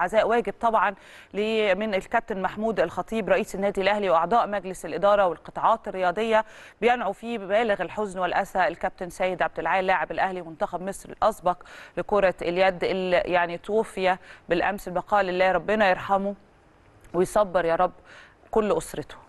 عزاء واجب طبعا من الكابتن محمود الخطيب رئيس النادي الاهلي واعضاء مجلس الاداره والقطاعات الرياضيه بينعوا فيه ببالغ الحزن والاسى الكابتن سيد عبد العال لاعب الاهلي منتخب مصر الاسبق لكره اليد اللي يعني توفي بالامس البقاء لله ربنا يرحمه ويصبر يا رب كل اسرته